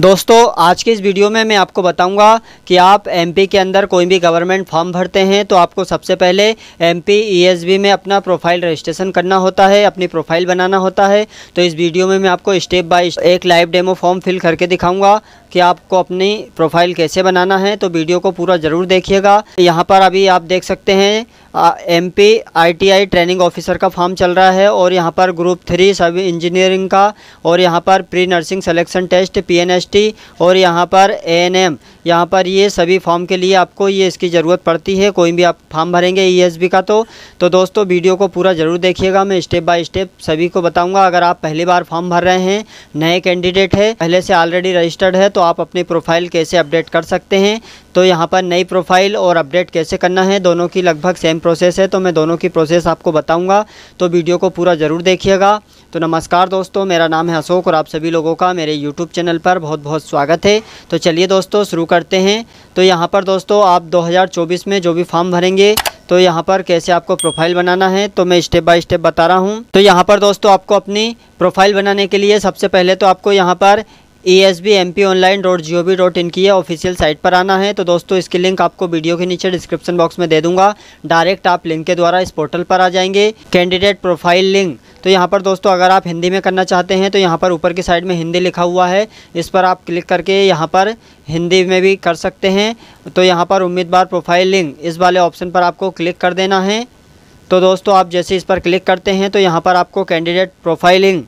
दोस्तों आज के इस वीडियो में मैं आपको बताऊंगा कि आप एमपी के अंदर कोई भी गवर्नमेंट फॉर्म भरते हैं तो आपको सबसे पहले एमपी ईएसबी e में अपना प्रोफाइल रजिस्ट्रेशन करना होता है अपनी प्रोफाइल बनाना होता है तो इस वीडियो में मैं आपको स्टेप बाय एक लाइव डेमो फॉर्म फिल करके दिखाऊंगा कि आपको अपनी प्रोफाइल कैसे बनाना है तो वीडियो को पूरा ज़रूर देखिएगा यहाँ पर अभी आप देख सकते हैं M P I T I training officer का फॉर्म चल रहा है और यहाँ पर ग्रुप थ्री सब इंजीनियरिंग का और यहाँ पर pre nursing selection test P N S T और यहाँ पर एएनएम यहाँ पर ये सभी फॉर्म के लिए आपको ये इसकी ज़रूरत पड़ती है कोई भी आप फॉर्म भरेंगे ई e का तो तो दोस्तों वीडियो को पूरा ज़रूर देखिएगा मैं स्टेप बाय स्टेप सभी को बताऊंगा अगर आप पहली बार फॉर्म भर रहे हैं नए कैंडिडेट है पहले से ऑलरेडी रजिस्टर्ड है तो आप अपनी प्रोफाइल कैसे अपडेट कर सकते हैं तो यहाँ पर नई प्रोफाइल और अपडेट कैसे करना है दोनों की लगभग सेम प्रोसेस है तो मैं दोनों की प्रोसेस आपको बताऊँगा तो वीडियो को पूरा ज़रूर देखिएगा तो नमस्कार दोस्तों मेरा नाम है अशोक और आप सभी लोगों का मेरे यूट्यूब चैनल पर बहुत बहुत स्वागत है तो चलिए दोस्तों शुरू करते हैं तो यहाँ पर दोस्तों आप दो में जो भी फॉर्म भरेंगे तो यहाँ पर कैसे आपको प्रोफाइल बनाना है तो मैं स्टेप बाय स्टेप बता रहा हूँ तो यहाँ पर दोस्तों आपको अपनी प्रोफाइल बनाने के लिए सबसे पहले तो आपको यहाँ पर E S B M P online dot G O V dot in की है ऑफिशियल साइट पर आना है तो दोस्तों इसकी लिंक आपको वीडियो के नीचे डिस्क्रिप्शन बॉक्स में दे दूंगा डायरेक्ट आप लिंक के द्वारा इस पोर्टल पर आ जाएंगे कैंडिडेट प्रोफाइल लिंक तो यहाँ पर दोस्तों अगर आप हिंदी में करना चाहते हैं तो यहाँ पर ऊपर की साइड में हिंदी लिखा हुआ है इस पर आप क्लिक करके यहाँ पर हिंदी में भी कर सकते हैं तो यहाँ पर उम्मीदवार प्रोफाइल लिंक इस वाले ऑप्शन पर आपको क्लिक कर देना है तो दोस्तों आप जैसे इस पर क्लिक करते हैं तो यहाँ पर आपको कैंडिडेट प्रोफाइलिंग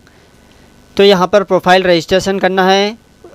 तो यहाँ पर प्रोफाइल रजिस्ट्रेशन करना है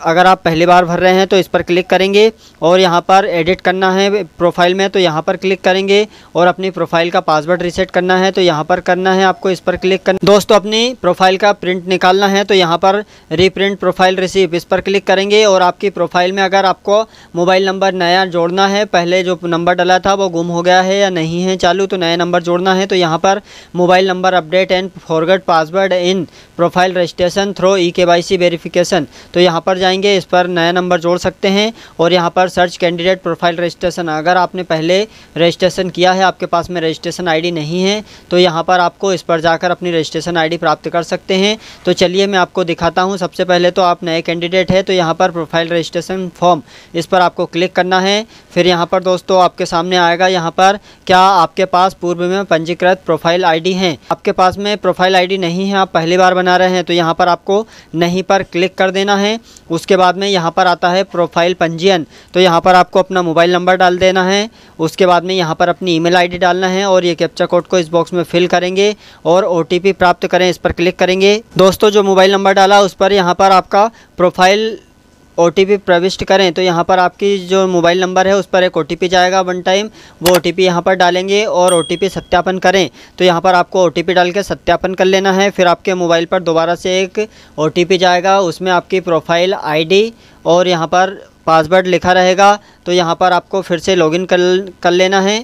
अगर आप पहली बार भर रहे हैं तो इस पर क्लिक करेंगे और यहाँ पर एडिट करना है प्रोफाइल में तो यहाँ पर क्लिक करेंगे और अपनी प्रोफाइल का पासवर्ड रीसेट करना है तो यहाँ पर करना है आपको इस पर क्लिक कर दोस्तों अपनी प्रोफाइल का प्रिंट निकालना है तो यहाँ पर रीप्रिंट प्रोफाइल रिसीव इस पर क्लिक करेंगे और आपकी प्रोफाइल में अगर आपको मोबाइल नंबर नया जोड़ना है पहले जो नंबर डला था वो गुम हो गया है या नहीं है चालू तो नया नंबर जोड़ना है तो यहाँ पर mobile number update and forward password in profile registration through E K verification तो यहाँ पर जाएंगे इस पर नया नंबर जोड़ सकते हैं और यहाँ पर सर्च कैंडिडेट प्रोफाइल रजिस्ट्रेशन अगर आपने पहले रजिस्ट्रेशन किया है आपके पास में रजिस्ट्रेशन आईडी नहीं है तो यहाँ पर आपको इस पर जाकर अपनी रजिस्ट्रेशन आईडी प्राप्त कर सकते हैं तो चलिए मैं आपको दिखाता हूँ सबसे पहले तो आप नए कैंडिडेट है तो यहाँ पर प्रोफाइल रजिस्ट्रेशन फॉर्म इस पर आपको क्लिक करना है फिर यहाँ पर दोस्तों आपके सामने आएगा यहाँ पर क्या आपके पास पूर्व में पंजीकृत प्रोफाइल आई है आपके पास में प्रोफाइल आई नहीं है आप पहली बार बना रहे हैं तो यहाँ पर आपको नहीं पर क्लिक कर देना है उसके बाद में यहाँ पर आता है प्रोफाइल पंजीयन तो यहाँ पर आपको अपना मोबाइल नंबर डाल देना है उसके बाद में यहाँ पर अपनी ईमेल आईडी डालना है और ये कैप्चा कोड को इस बॉक्स में फिल करेंगे और ओ प्राप्त करें इस पर क्लिक करेंगे दोस्तों जो मोबाइल नंबर डाला उस पर यहाँ पर आपका प्रोफाइल ओ प्रविष्ट करें तो यहाँ पर आपकी जो मोबाइल नंबर है उस पर एक ओ जाएगा वन टाइम वो ओ टी पी यहाँ पर डालेंगे और ओ सत्यापन करें तो यहाँ पर आपको ओ डाल के सत्यापन कर लेना है फिर आपके मोबाइल पर दोबारा से एक ओ जाएगा उसमें आपकी प्रोफाइल आई और यहाँ पर पासवर्ड लिखा रहेगा तो यहाँ पर आपको फिर से लॉगिन कर कर लेना है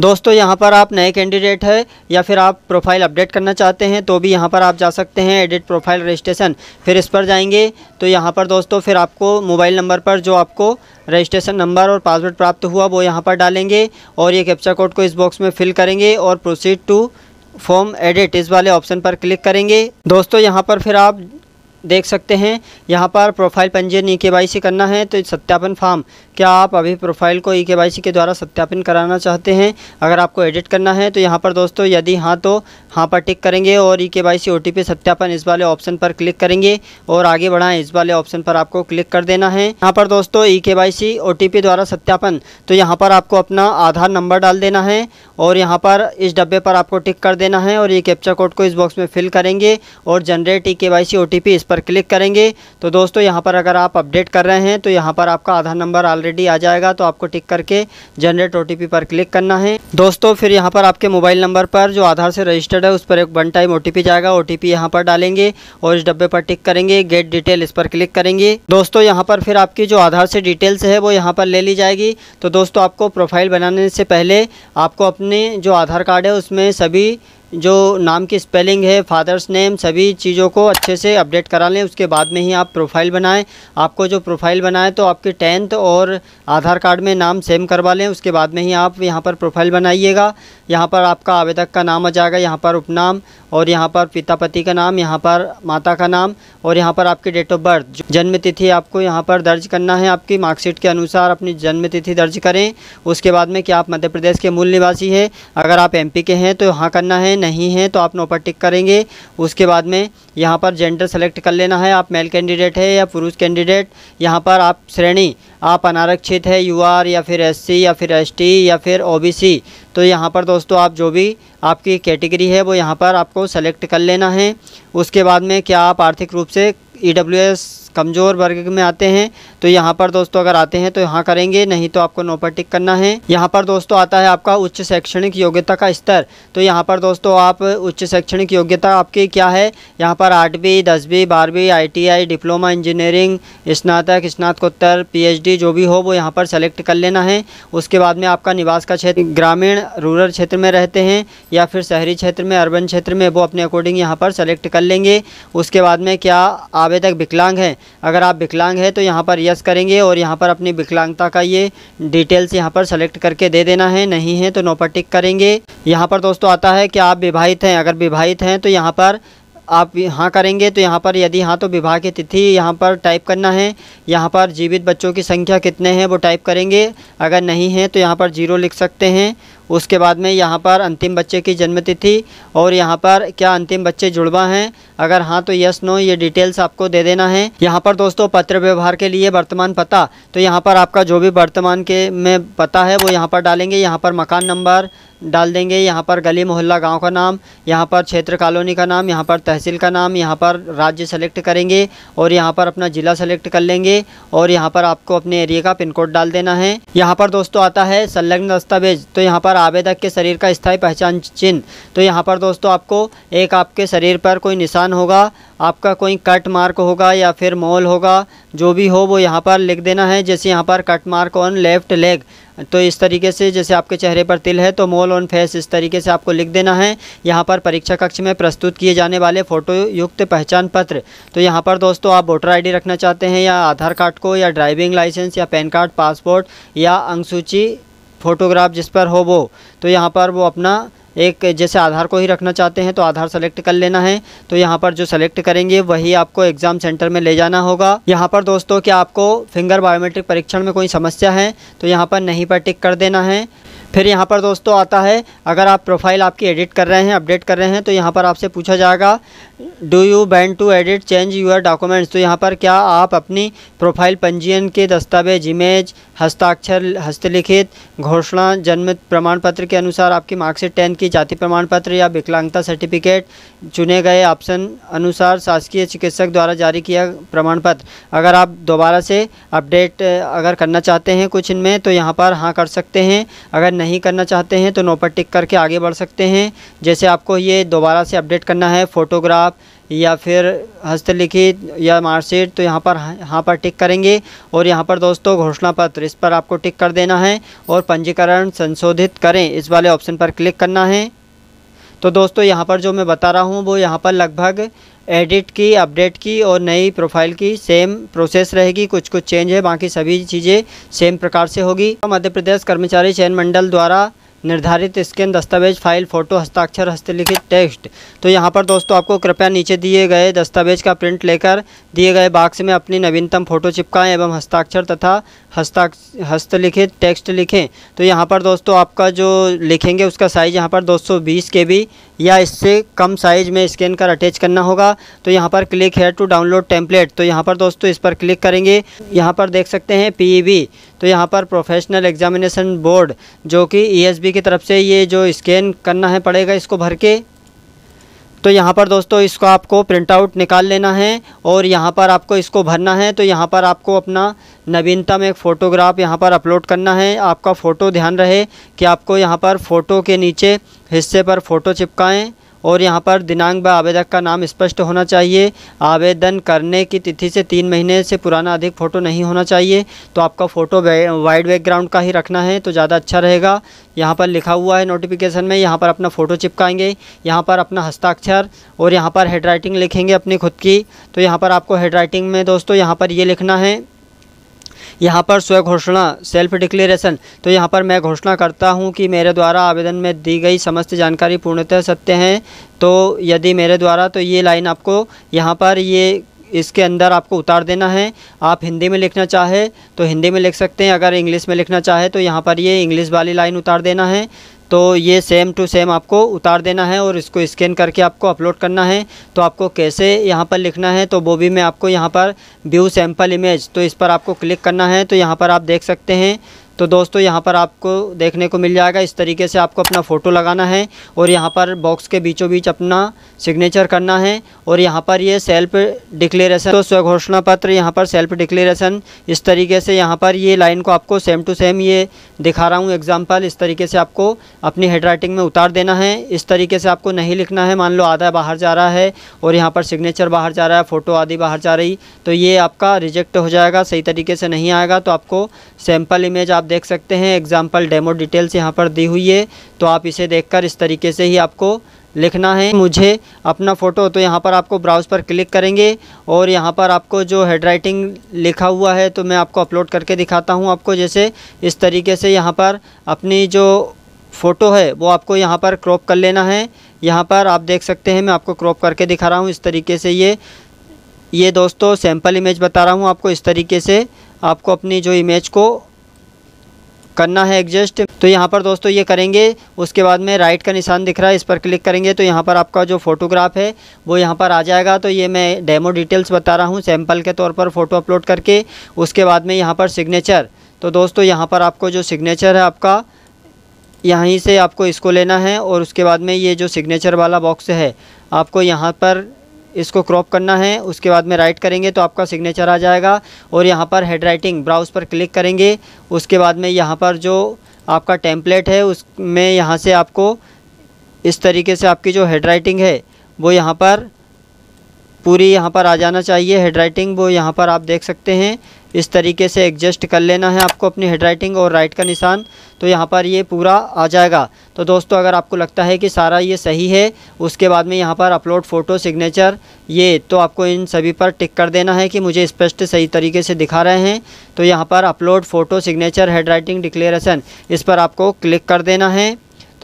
दोस्तों यहाँ पर आप नए कैंडिडेट हैं या फिर आप प्रोफाइल अपडेट करना चाहते हैं तो भी यहाँ पर आप जा सकते हैं एडिट प्रोफाइल रजिस्ट्रेशन फिर इस पर जाएंगे तो यहाँ पर दोस्तों फिर आपको मोबाइल नंबर पर जो आपको रजिस्ट्रेशन नंबर और पासवर्ड प्राप्त हुआ वो यहाँ पर डालेंगे और ये कैप्चा कोड को इस बॉक्स में फिल करेंगे और प्रोसीड टू फॉर्म एडिट इस वाले ऑप्शन पर क्लिक करेंगे दोस्तों यहाँ पर फिर आप देख सकते हैं यहाँ पर प्रोफाइल पंजीयन ई e के करना है तो सत्यापन फॉर्म क्या आप अभी प्रोफाइल को ई e के के द्वारा सत्यापन कराना चाहते हैं अगर आपको एडिट करना है तो यहाँ पर दोस्तों यदि हाँ तो हाँ पर टिक करेंगे और ई के वाई सत्यापन इस वाले ऑप्शन पर क्लिक करेंगे और आगे बढ़ाएं इस वाले ऑप्शन पर आपको क्लिक कर देना है यहाँ पर दोस्तों ई के वाई द्वारा सत्यापन तो यहाँ पर आपको अपना आधार नंबर डाल देना है और यहाँ पर इस डब्बे पर आपको टिक कर देना है और ये कैप्चर कोड को इस बॉक्स में फिल करेंगे और जनरेट ई के वाई इस पर पर क्लिक करेंगे तो दोस्तों यहाँ पर अगर आप अपडेट कर रहे हैं तो यहाँ पर आपका आधार नंबर ऑलरेडी आ जाएगा तो आपको टिक करके जनरेट ओ पर क्लिक करना है दोस्तों फिर यहाँ पर आपके मोबाइल नंबर पर जो आधार से रजिस्टर्ड है उस पर एक वन टाइम ओ जाएगा ओ टी यहाँ पर डालेंगे और इस डब्बे पर टिक करेंगे गेट डिटेल इस पर क्लिक करेंगे दोस्तों यहाँ पर फिर आपकी जो आधार से डिटेल्स है वो यहाँ पर ले ली जाएगी तो दोस्तों आपको प्रोफाइल बनाने से पहले आपको अपने जो आधार कार्ड है उसमें सभी जो नाम की स्पेलिंग है फादर्स नेम सभी चीज़ों को अच्छे से अपडेट करा लें उसके बाद में ही आप प्रोफाइल बनाएं आपको जो प्रोफाइल बनाएं तो आपके टेंथ और आधार कार्ड में नाम सेम करवा लें उसके बाद में ही आप यहाँ पर प्रोफाइल बनाइएगा यहाँ पर आपका आवेदक का नाम आ जाएगा यहाँ पर उपनाम और यहाँ पर पिता पति का नाम यहाँ पर माता का नाम और यहाँ पर आपकी डेट ऑफ बर्थ जन्मतिथि आपको यहाँ पर दर्ज करना है आपकी मार्कशीट के अनुसार अपनी जन्मतिथि दर्ज करें उसके बाद में क्या आप मध्य प्रदेश के मूल निवासी हैं अगर आप एम के हैं तो यहाँ करना है नहीं है तो आप नोपर टिक करेंगे उसके बाद में यहाँ पर जेंडर सेलेक्ट कर लेना है आप मेल कैंडिडेट है या पुरुष कैंडिडेट यहाँ पर आप श्रेणी आप अनारक्षित है यू आर या फिर एस या फिर एस या फिर ओ तो यहाँ पर दोस्तों आप जो भी आपकी कैटेगरी है वो यहाँ पर आपको सेलेक्ट कर लेना है उसके बाद में क्या आप आर्थिक रूप से ई e कमज़ोर वर्ग में आते हैं तो यहाँ पर दोस्तों अगर आते हैं तो यहाँ करेंगे नहीं तो आपको नो पर टिक करना है यहाँ पर दोस्तों आता है आपका उच्च शैक्षणिक योग्यता का स्तर तो यहाँ पर दोस्तों आप उच्च शैक्षणिक योग्यता आपकी क्या है यहाँ पर आठवीं दसवीं बारहवीं आई डिप्लोमा इंजीनियरिंग स्नातक स्नातकोत्तर डी जो भी हो वो यहाँ पर सेलेक्ट कर लेना है उसके बाद में आपका निवास का क्षेत्र ग्रामीण रूरल क्षेत्र में रहते हैं या फिर शहरी क्षेत्र में अर्बन क्षेत्र में वो अपने अकॉर्डिंग यहाँ पर सेलेक्ट कर लेंगे उसके बाद में क्या आवेदक विकलांग है अगर आप विकलांग है तो यहाँ पर यस करेंगे और यहाँ पर अपनी विकलांगता का ये डिटेल्स यहाँ पर सेलेक्ट करके दे देना है नहीं है तो टिक करेंगे यहाँ पर दोस्तों आता है कि आप विवाहित हैं अगर विवाहित हैं तो यहाँ पर आप हाँ करेंगे तो यहाँ पर यदि हाँ तो विवाह की तिथि यहाँ पर टाइप करना है यहाँ पर जीवित बच्चों की संख्या कितने हैं वो टाइप करेंगे अगर नहीं है तो यहाँ पर जीरो लिख सकते हैं उसके बाद में यहाँ पर अंतिम बच्चे की जन्मतिथि और यहाँ पर क्या अंतिम बच्चे जुड़वा हैं अगर हाँ तो यस नो ये डिटेल्स आपको दे देना है यहाँ पर दोस्तों पत्र व्यवहार के लिए वर्तमान पता तो यहाँ पर आपका जो भी वर्तमान के में पता है वो यहाँ पर डालेंगे यहाँ पर मकान नंबर डाल देंगे यहाँ पर गली मोहल्ला गांव का नाम यहाँ पर क्षेत्र कॉलोनी का नाम यहाँ पर तहसील का नाम यहाँ पर राज्य सेलेक्ट करेंगे और यहाँ पर अपना ज़िला सेलेक्ट कर लेंगे और यहाँ पर आपको अपने एरिया का पिन कोड डाल देना है यहाँ पर दोस्तों आता है संलग्न दस्तावेज तो यहाँ पर पर आवेदक के शरीर का स्थायी पहचान चिन्ह तो यहाँ पर दोस्तों आपको एक आपके शरीर पर कोई निशान होगा आपका कोई कट मार्क होगा या फिर मोल होगा जो भी हो वो यहाँ पर लिख देना है जैसे यहाँ पर cut mark on left leg तो इस तरीके से जैसे आपके चेहरे पर तिल है तो मोल ऑन फेस इस तरीके से आपको लिख देना है यहाँ पर परीक्षा कक्ष में प्रस्तुत किए जाने वाले फ़ोटो युक्त पहचान पत्र तो यहाँ पर दोस्तों आप वोटर आईडी रखना चाहते हैं या आधार कार्ड को या ड्राइविंग लाइसेंस या पैन कार्ड पासपोर्ट या अंगसूची फ़ोटोग्राफ जिस पर हो वो तो यहाँ पर वो अपना एक जैसे आधार को ही रखना चाहते हैं तो आधार सेलेक्ट कर लेना है तो यहाँ पर जो सेलेक्ट करेंगे वही आपको एग्ज़ाम सेंटर में ले जाना होगा यहाँ पर दोस्तों क्या आपको फिंगर बायोमेट्रिक परीक्षण में कोई समस्या है तो यहाँ पर नहीं पर टिक कर देना है फिर यहाँ पर दोस्तों आता है अगर आप प्रोफाइल आपकी एडिट कर रहे हैं अपडेट कर रहे हैं तो यहाँ पर आपसे पूछा जाएगा do you ban to edit change your documents तो यहाँ पर क्या आप अपनी प्रोफाइल पंजीयन के दस्तावेज इमेज हस्ताक्षर हस्तलिखित घोषणा जन्म प्रमाण पत्र के अनुसार आपकी मार्कशीट टेंथ की जाति प्रमाण पत्र या विकलांगता सर्टिफिकेट चुने गए ऑप्शन अनुसार शासकीय चिकित्सक द्वारा जारी किया प्रमाण पत्र अगर आप दोबारा से अपडेट अगर करना चाहते हैं कुछ इनमें तो यहाँ पर हाँ कर सकते हैं अगर नहीं करना चाहते हैं तो नो पर टिक करके आगे बढ़ सकते हैं जैसे आपको ये दोबारा से अपडेट करना है फोटोग्राफ आप या फिर हस्तलिखित या मार्कशीट तो यहाँ पर यहाँ पर टिक करेंगे और यहाँ पर दोस्तों घोषणा पत्र इस पर आपको टिक कर देना है और पंजीकरण संशोधित करें इस वाले ऑप्शन पर क्लिक करना है तो दोस्तों यहाँ पर जो मैं बता रहा हूँ वो यहाँ पर लगभग एडिट की अपडेट की और नई प्रोफाइल की सेम प्रोसेस रहेगी कुछ कुछ चेंज है बाकी सभी चीज़ें सेम प्रकार से होगी मध्य प्रदेश कर्मचारी चयन मंडल द्वारा निर्धारित स्कैन दस्तावेज फाइल फ़ोटो हस्ताक्षर हस्तलिखित टेक्स्ट तो यहाँ पर दोस्तों आपको कृपया नीचे दिए गए दस्तावेज का प्रिंट लेकर दिए गए बाक्स में अपनी नवीनतम फ़ोटो चिपकाएं एवं हस्ताक्षर तथा हस्ताक्ष हस्तलिखित टेक्स्ट लिखें तो यहाँ पर दोस्तों आपका जो लिखेंगे उसका साइज़ यहाँ पर के बी या इससे कम साइज़ में स्कैन कर अटैच करना होगा तो यहाँ पर क्लिक है टू डाउनलोड टेम्पलेट तो यहाँ पर दोस्तों इस पर क्लिक करेंगे यहाँ पर देख सकते हैं पी e तो यहाँ पर प्रोफेशनल एग्जामिनेशन बोर्ड जो कि ई e की तरफ से ये जो स्कैन करना है पड़ेगा इसको भर के तो यहाँ पर दोस्तों इसको आपको प्रिंट आउट निकाल लेना है और यहाँ पर आपको इसको भरना है तो यहाँ पर आपको अपना नवीनतम एक फ़ोटोग्राफ यहाँ पर अपलोड करना है आपका फ़ोटो ध्यान रहे कि आपको यहाँ पर फ़ोटो के नीचे हिस्से पर फ़ोटो चिपकाएँ और यहाँ पर दिनांक व आवेदक का नाम स्पष्ट होना चाहिए आवेदन करने की तिथि से तीन महीने से पुराना अधिक फ़ोटो नहीं होना चाहिए तो आपका फ़ोटो वाइड बैकग्राउंड का ही रखना है तो ज़्यादा अच्छा रहेगा यहाँ पर लिखा हुआ है नोटिफिकेशन में यहाँ पर अपना फ़ोटो चिपकाएंगे यहाँ पर अपना हस्ताक्षर और यहाँ पर हेड लिखेंगे अपनी खुद की तो यहाँ पर आपको हेड राइटिंग में दोस्तों यहाँ पर ये लिखना है यहाँ पर स्व घोषणा सेल्फ डिक्लेरेशन तो यहाँ पर मैं घोषणा करता हूँ कि मेरे द्वारा आवेदन में दी गई समस्त जानकारी पूर्णतः सत्य हैं तो यदि मेरे द्वारा तो ये लाइन आपको यहाँ पर ये इसके अंदर आपको उतार देना है आप हिंदी में लिखना चाहे तो हिंदी में लिख सकते हैं अगर इंग्लिश में लिखना चाहे तो यहाँ पर ये इंग्लिश वाली लाइन उतार देना है तो ये सेम टू सेम आपको उतार देना है और इसको स्कैन करके आपको अपलोड करना है तो आपको कैसे यहाँ पर लिखना है तो वो भी मैं आपको यहाँ पर व्यू सैम्पल इमेज तो इस पर आपको क्लिक करना है तो यहाँ पर आप देख सकते हैं तो दोस्तों यहाँ पर आपको देखने को मिल जाएगा इस तरीके से आपको अपना फ़ोटो लगाना है और यहाँ पर बॉक्स के बीचों बीच अपना सिग्नेचर करना है और यहाँ पर ये सेल्फ डिक्लेरेशन तो स्वघोषणा पत्र यहाँ पर सेल्फ डिक्लेरेशन इस तरीके से यहाँ पर ये लाइन को आपको सेम टू सेम ये दिखा रहा हूँ एग्जाम्पल इस तरीके से आपको अपनी हेड राइटिंग में उतार देना है इस तरीके से आपको नहीं लिखना है मान लो आधा बाहर जा रहा है और यहाँ पर सिग्नेचर बाहर जा रहा है फ़ोटो आदि बाहर जा रही तो ये आपका रिजेक्ट हो जाएगा सही तरीके से नहीं आएगा तो आपको सैम्पल इमेज आप आप देख सकते हैं एग्जाम्पल डेमो डिटेल्स यहाँ पर दी हुई है तो आप इसे देखकर इस तरीके से ही आपको लिखना है मुझे अपना फ़ोटो तो यहाँ पर आपको ब्राउज़ पर क्लिक करेंगे और यहाँ पर आपको जो हेड राइटिंग लिखा हुआ है तो मैं आपको अपलोड करके दिखाता हूँ आपको जैसे इस तरीके से यहाँ पर अपनी जो फ़ोटो है वो आपको यहाँ पर क्रॉप कर लेना है यहाँ पर आप देख सकते हैं मैं आपको क्रॉप करके दिखा रहा हूँ इस तरीके से ये ये दोस्तों सैम्पल इमेज बता रहा हूँ आपको इस तरीके से आपको अपनी जो इमेज को करना है एडजस्ट तो यहाँ पर दोस्तों ये करेंगे उसके बाद में राइट का निशान दिख रहा है इस पर क्लिक करेंगे तो यहाँ पर आपका जो फोटोग्राफ है वो यहाँ पर आ जाएगा तो ये मैं डेमो डिटेल्स बता रहा हूँ सैम्पल के तौर पर फ़ोटो अपलोड करके उसके बाद में यहाँ पर सिग्नेचर तो दोस्तों यहाँ पर आपको जो सिग्नेचर है आपका यहीं से आपको इसको लेना है और उसके बाद में ये जो सिग्नेचर वाला बॉक्स है आपको यहाँ पर इसको क्रॉप करना है उसके बाद में राइट करेंगे तो आपका सिग्नेचर आ जाएगा और यहाँ पर हेड राइटिंग ब्राउज पर क्लिक करेंगे उसके बाद में यहाँ पर जो आपका टेम्पलेट है उसमें यहाँ से आपको इस तरीके से आपकी जो हेड राइटिंग है वो यहाँ पर पूरी यहाँ पर आ जाना चाहिए हेड राइटिंग वो यहाँ पर आप देख सकते हैं इस तरीके से एडजस्ट कर लेना है आपको अपनी हेड राइटिंग और राइट का निशान तो यहाँ पर ये पूरा आ जाएगा तो दोस्तों अगर आपको लगता है कि सारा ये सही है उसके बाद में यहाँ पर अपलोड फ़ोटो सिग्नेचर ये तो आपको इन सभी पर टिक कर देना है कि मुझे स्पष्ट सही तरीके से दिखा रहे हैं तो यहाँ पर upload photo signature head writing declaration इस पर आपको क्लिक कर देना है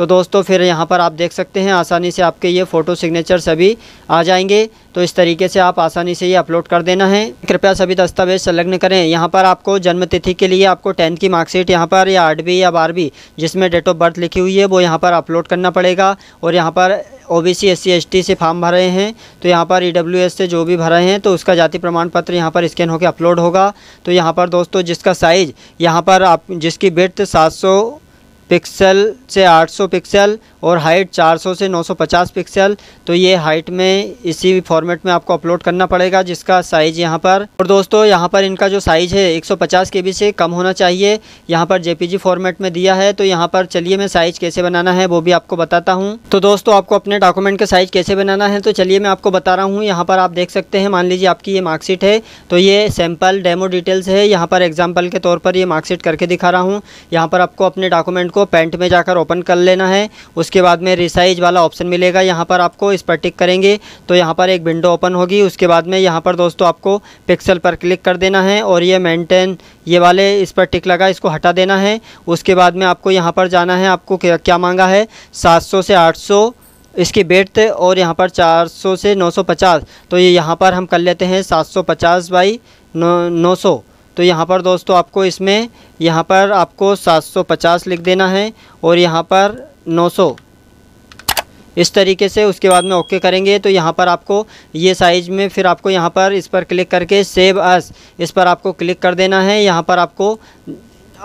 तो दोस्तों फिर यहाँ पर आप देख सकते हैं आसानी से आपके ये फ़ोटो सिग्नेचर सभी आ जाएंगे तो इस तरीके से आप आसानी से ये अपलोड कर देना है कृपया सभी दस्तावेज संलग्न करें यहाँ पर आपको जन्म तिथि के लिए आपको टेंथ की मार्कशीट यहाँ पर या आठवीं या बारहवीं जिसमें डेट ऑफ बर्थ लिखी हुई है वो यहाँ पर अपलोड करना पड़ेगा और यहाँ पर O B C S C S T से फॉर्म भर रहे हैं तो यहाँ पर ई डब्ल्यू एस से जो भी भर रहे हैं तो उसका जाति प्रमाण पत्र यहाँ पर स्कैन होकर अपलोड होगा तो यहाँ पर दोस्तों जिसका साइज़ यहाँ पर आप जिसकी बेट सात सौ पिक्सल से 800 पिक्सल और हाइट 400 से 950 पिक्सल तो ये हाइट में इसी फॉर्मेट में आपको अपलोड करना पड़ेगा जिसका साइज़ यहाँ पर और दोस्तों यहाँ पर इनका जो साइज़ है 150 बी से कम होना चाहिए यहाँ पर जेपीजी फॉर्मेट में दिया है तो यहाँ पर चलिए मैं साइज़ कैसे बनाना है वो भी आपको बताता हूँ तो दोस्तों आपको अपने डॉक्यूमेंट का साइज़ कैसे बनाना है तो चलिए मैं आपको बता रहा हूँ यहाँ पर आप देख सकते हैं मान लीजिए आपकी ये मार्कशीट है तो ये सैम्पल डेमो डिटेल्स है यहाँ पर एग्जाम्पल के तौर पर ये मार्कशीट करके दिखा रहा हूँ यहाँ पर आपको अपने डॉक्यूमेंट को इसको पेंट में जाकर ओपन कर लेना है उसके बाद में रिसाइज वाला ऑप्शन मिलेगा यहाँ पर आपको इस पर टिक करेंगे तो यहाँ पर एक विंडो ओपन होगी उसके बाद में यहाँ पर दोस्तों आपको पिक्सल पर क्लिक कर देना है और ये मेंटेन ये वाले इस पर टिक लगा इसको हटा देना है उसके बाद में आपको यहाँ पर जाना है आपको क्या, क्या मांगा है सात से आठ इसकी बेट और यहाँ पर 400 से 950 तो ये यहाँ पर हम कर लेते हैं 750 बाई नौ नौ तो यहाँ पर दोस्तों आपको इसमें यहाँ पर आपको 750 लिख देना है और यहाँ पर 900 इस तरीके से उसके बाद में ओके करेंगे तो यहाँ पर आपको ये साइज़ में फिर आपको यहाँ पर इस पर क्लिक करके सेव अस इस पर आपको क्लिक कर देना है यहाँ पर आपको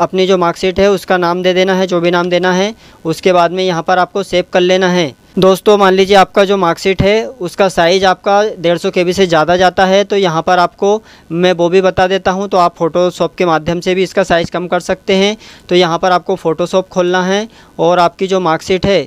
अपनी जो मार्कशीट है उसका नाम दे देना है जो भी नाम देना है उसके बाद में यहाँ पर आपको सेव कर लेना है दोस्तों मान लीजिए आपका जो मार्कशीट है उसका साइज़ आपका डेढ़ सौ के से ज़्यादा जाता है तो यहाँ पर आपको मैं वो भी बता देता हूँ तो आप फ़ोटोशॉप के माध्यम से भी इसका साइज़ कम कर सकते हैं तो यहाँ पर आपको फ़ोटोशॉप खोलना है और आपकी जो मार्कशीट है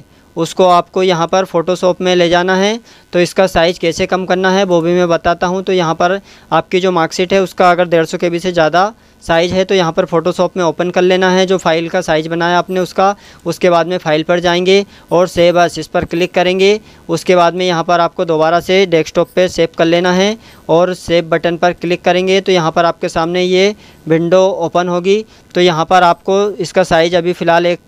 उसको आपको यहाँ पर फ़ोटोशॉप में ले जाना है तो इसका साइज़ कैसे कम करना है वो भी मैं बताता हूँ तो यहाँ पर आपकी जो मार्कशीट है उसका अगर डेढ़ सौ से ज़्यादा साइज़ है तो यहाँ पर फ़ोटोशॉप में ओपन कर लेना है जो फ़ाइल का साइज़ बनाया आपने उसका उसके बाद में फ़ाइल पर जाएंगे और सेव बस इस पर क्लिक करेंगे उसके बाद में यहाँ पर आपको दोबारा से डेस्कटॉप पे सेव कर लेना है और सेव बटन पर क्लिक करेंगे तो यहाँ पर आपके सामने ये विंडो ओपन होगी तो यहाँ पर आपको इसका साइज़ अभी फ़िलहाल एक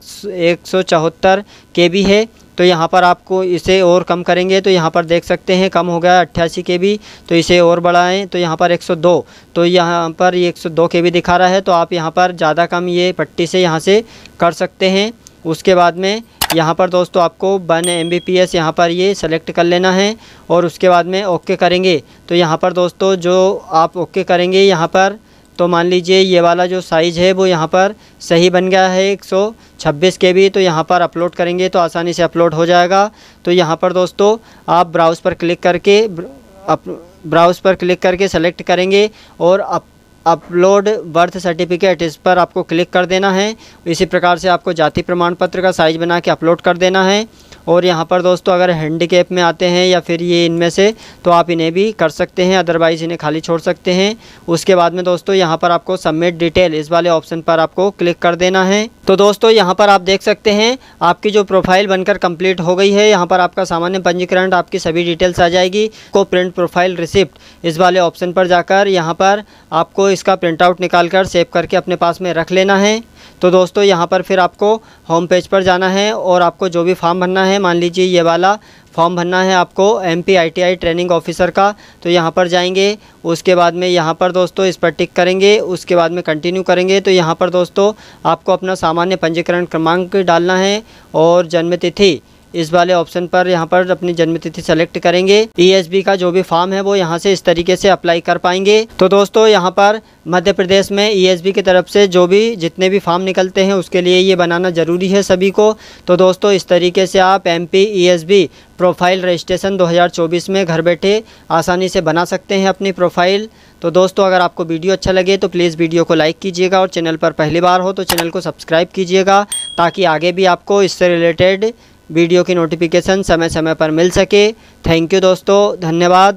एक सौ चौहत्तर के बी है तो यहाँ पर आपको इसे और कम करेंगे तो यहाँ पर देख सकते हैं कम हो गया अट्ठासी के भी तो इसे और बढ़ाएँ तो यहाँ पर 102 तो यहाँ पर ये 102 के भी दिखा रहा है तो आप यहाँ पर ज़्यादा कम ये पट्टी से यहाँ से कर सकते हैं उसके बाद में यहाँ पर दोस्तों आपको one M B P S यहाँ पर ये सेलेक्ट कर लेना है और उसके बाद में ओके करेंगे तो यहाँ पर दोस्तों जो आप ओके करेंगे यहाँ पर तो मान लीजिए ये वाला जो साइज़ है वो यहाँ पर सही बन गया है एक सौ छब्बीस के भी तो यहाँ पर अपलोड करेंगे तो आसानी से अपलोड हो जाएगा तो यहाँ पर दोस्तों आप ब्राउज़ पर क्लिक करके ब्राउज़ पर क्लिक करके सेलेक्ट करेंगे और अप अपलोड बर्थ सर्टिफिकेट इस पर आपको क्लिक कर देना है इसी प्रकार से आपको जाति प्रमाण पत्र का साइज़ बना के अपलोड कर देना है और यहाँ पर दोस्तों अगर हैंडीकेप में आते हैं या फिर ये इनमें से तो आप इन्हें भी कर सकते हैं अदरवाइज़ इन्हें खाली छोड़ सकते हैं उसके बाद में दोस्तों यहाँ पर आपको सबमिट डिटेल इस वाले ऑप्शन पर आपको क्लिक कर देना है तो दोस्तों यहाँ पर आप देख सकते हैं आपकी जो प्रोफाइल बनकर कंप्लीट हो गई है यहाँ पर आपका सामान्य पंजीकरण आपकी सभी डिटेल्स आ जाएगी को प्रिंट प्रोफाइल रिसिप्ट इस वाले ऑप्शन पर जाकर यहाँ पर आपको इसका प्रिंट आउट निकाल कर सेव करके अपने पास में रख लेना है तो दोस्तों यहाँ पर फिर आपको होम पेज पर जाना है और आपको जो भी फॉर्म भरना है मान लीजिए ये वाला फॉर्म भरना है आपको M P I T I training officer का तो यहाँ पर जाएंगे उसके बाद में यहाँ पर दोस्तों इस पर टिक करेंगे उसके बाद में कंटिन्यू करेंगे तो यहाँ पर दोस्तों आपको अपना सामान्य पंजीकरण क्रमांक डालना है और जन्मतिथि इस वाले ऑप्शन पर यहाँ पर अपनी जन्मतिथि सेलेक्ट करेंगे ई e का जो भी फॉर्म है वो यहाँ से इस तरीके से अप्लाई कर पाएंगे तो दोस्तों यहाँ पर मध्य प्रदेश में ई e की तरफ से जो भी जितने भी फॉर्म निकलते हैं उसके लिए ये बनाना ज़रूरी है सभी को तो दोस्तों इस तरीके से आप एम पी प्रोफाइल रजिस्ट्रेशन 2024 में घर बैठे आसानी से बना सकते हैं अपनी प्रोफाइल तो दोस्तों अगर आपको वीडियो अच्छा लगे तो प्लीज़ वीडियो को लाइक कीजिएगा और चैनल पर पहली बार हो तो चैनल को सब्सक्राइब कीजिएगा ताकि आगे भी आपको इससे रिलेटेड वीडियो की नोटिफिकेशन समय समय पर मिल सके थैंक यू दोस्तों धन्यवाद